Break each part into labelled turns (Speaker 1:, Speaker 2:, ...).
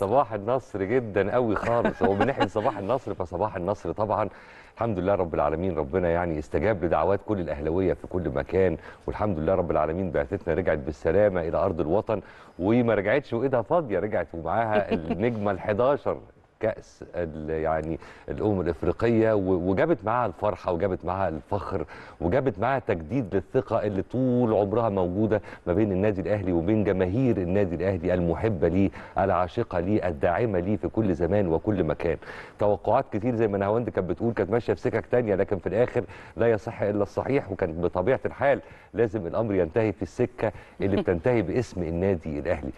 Speaker 1: صباح النصر جدا قوي خالص هو من ناحيه صباح النصر فصباح النصر طبعا الحمد لله رب العالمين ربنا يعني استجاب لدعوات كل الاهلاويه في كل مكان والحمد لله رب العالمين بعثتنا رجعت بالسلامه الى ارض الوطن وما رجعتش وايدها فاضيه رجعت ومعاها النجمه ال11 كاس يعني الامم الافريقيه وجابت معاها الفرحه وجابت معاها الفخر وجابت معاها تجديد للثقه اللي طول عمرها موجوده ما بين النادي الاهلي وبين جماهير النادي الاهلي المحبه ليه العاشقه ليه الداعمه ليه في كل زمان وكل مكان توقعات كتير زي ما نهاوند كانت بتقول كانت ماشيه في سكك ثانيه لكن في الاخر لا يصح الا الصحيح وكان بطبيعه الحال لازم الامر ينتهي في السكه اللي بتنتهي باسم النادي الاهلي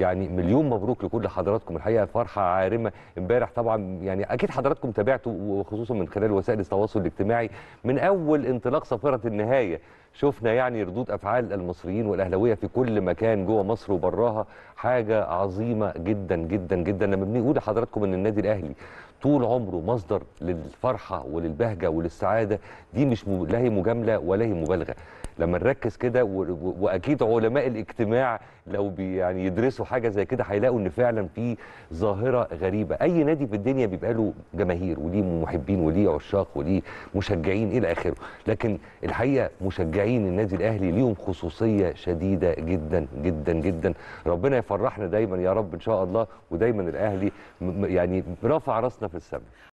Speaker 1: يعني مليون مبروك لكل حضراتكم الحقيقه فرحه عارمه امبارح طبعا يعني اكيد حضراتكم تابعتوا وخصوصا من خلال وسائل التواصل الاجتماعي من اول انطلاق صفيره النهايه شفنا يعني ردود افعال المصريين والاهلاويه في كل مكان جوه مصر وبراها حاجه عظيمه جدا جدا جدا لما بنقول لحضراتكم ان النادي الاهلي طول عمره مصدر للفرحه وللبهجه وللسعاده دي مش م... لا هي مجامله ولا هي مبالغه لما نركز كده و... واكيد علماء الاجتماع لو بي يعني يدرسوا حاجه زي كده هيلاقوا ان فعلا في ظاهره غريبه اي نادي في الدنيا بيبقى له جماهير وليه محبين وليه عشاق وليه مشجعين الى اخره لكن الحقيقه مشجعين النادي الاهلي ليهم خصوصيه شديده جدا جدا جدا ربنا يفرحنا دايما يا رب ان شاء الله ودايما الاهلي يعني رافع راسنا في السماء